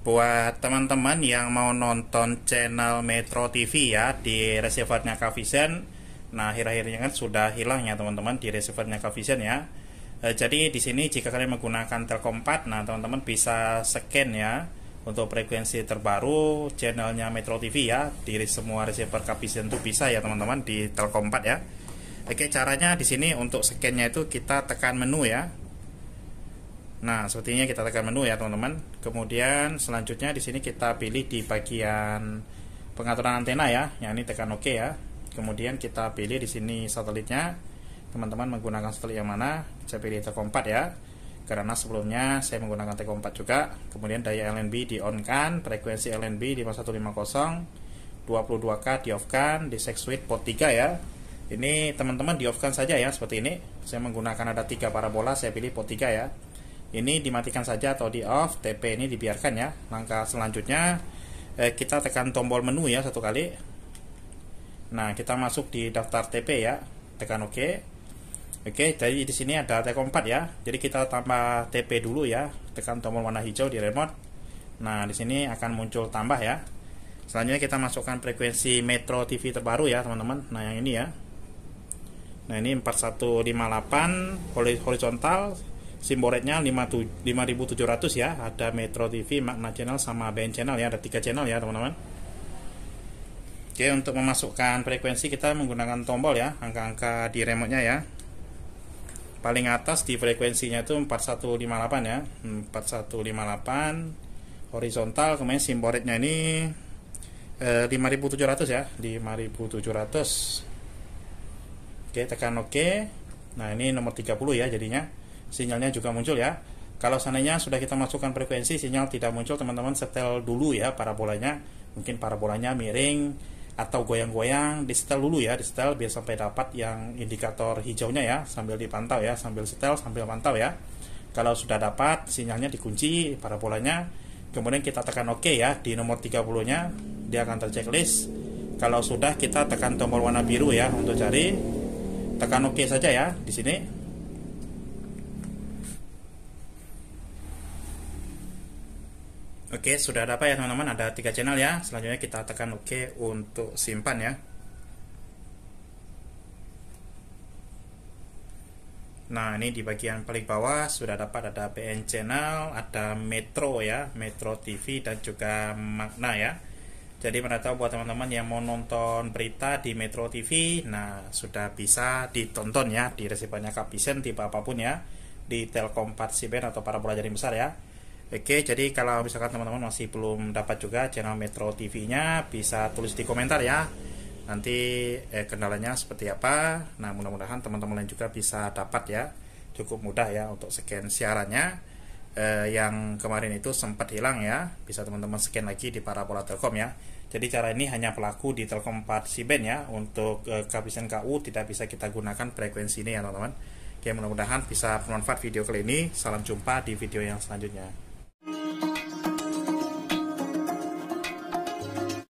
buat teman-teman yang mau nonton channel Metro TV ya di receivernya Kavisen. Nah, akhir-akhirnya kan sudah hilang ya teman-teman di receivernya Kavisen ya. E, jadi di sini jika kalian menggunakan Telkom 4, nah teman-teman bisa scan ya untuk frekuensi terbaru channelnya Metro TV ya di semua receiver Kavisen itu bisa ya teman-teman di Telkom 4 ya. Oke, caranya di sini untuk scannya itu kita tekan menu ya. Nah, sepertinya kita tekan menu ya teman-teman Kemudian selanjutnya di sini kita pilih di bagian pengaturan antena ya, yang ini tekan OK ya. Kemudian kita pilih di sini satelitnya. Teman-teman menggunakan satelit yang mana? Saya pilih Telkom 4 ya. Karena sebelumnya saya menggunakan Telkom 4 juga. Kemudian daya LNB di on kan, frekuensi LNB di 5150, 22K di off kan, di sex suite port 3 ya. Ini teman-teman di off kan saja ya seperti ini. Saya menggunakan ada tiga parabola, saya pilih port 3 ya ini dimatikan saja atau di off TP ini dibiarkan ya langkah selanjutnya eh, kita tekan tombol menu ya satu kali nah kita masuk di daftar TP ya tekan OK oke jadi di sini ada t 4 ya jadi kita tambah TP dulu ya tekan tombol warna hijau di remote nah di sini akan muncul tambah ya selanjutnya kita masukkan frekuensi Metro TV terbaru ya teman-teman nah yang ini ya nah ini 4158 horizontal simboletnya 5700 ya, ada Metro TV, Makna Channel sama band Channel ya, ada tiga channel ya, teman-teman. Oke, untuk memasukkan frekuensi kita menggunakan tombol ya, angka-angka di remote-nya ya. Paling atas di frekuensinya itu 4158 ya, 4158 horizontal, kemudian simboletnya ini eh, 5700 ya 5700 oke tekan oke OK. nah ini nomor 30 ya jadinya sinyalnya juga muncul ya. Kalau seandainya sudah kita masukkan frekuensi, sinyal tidak muncul, teman-teman setel dulu ya parabolanya. Mungkin parabolanya miring atau goyang-goyang, di setel dulu ya, di setel biar sampai dapat yang indikator hijaunya ya, sambil dipantau ya, sambil setel, sambil pantau ya. Kalau sudah dapat, sinyalnya dikunci, parabolanya, kemudian kita tekan OK ya, di nomor 30-nya, dia akan terchecklist. Kalau sudah, kita tekan tombol warna biru ya, untuk cari. Tekan OK saja ya, di sini Oke, sudah ada apa ya teman-teman? Ada tiga channel ya. Selanjutnya kita tekan OK untuk simpan ya. Nah, ini di bagian paling bawah sudah dapat ada PN Channel, ada Metro ya, Metro TV dan juga Magna ya. Jadi mana tahu buat teman-teman yang mau nonton berita di Metro TV, nah sudah bisa ditonton ya di resipannya Kapisen tipe apapun ya, di Telkom Partisipen atau para pelajar yang besar ya. Oke, jadi kalau misalkan teman-teman masih belum dapat juga channel Metro TV-nya, bisa tulis di komentar ya. Nanti eh, kendalanya seperti apa. Nah, mudah-mudahan teman-teman lain juga bisa dapat ya. Cukup mudah ya untuk scan siarannya. Eh, yang kemarin itu sempat hilang ya. Bisa teman-teman scan lagi di Parabola Telkom ya. Jadi cara ini hanya pelaku di Telkom C-band ya. Untuk eh, kehabisan KU tidak bisa kita gunakan frekuensi ini ya teman-teman. Oke, mudah-mudahan bisa bermanfaat video kali ini. Salam jumpa di video yang selanjutnya.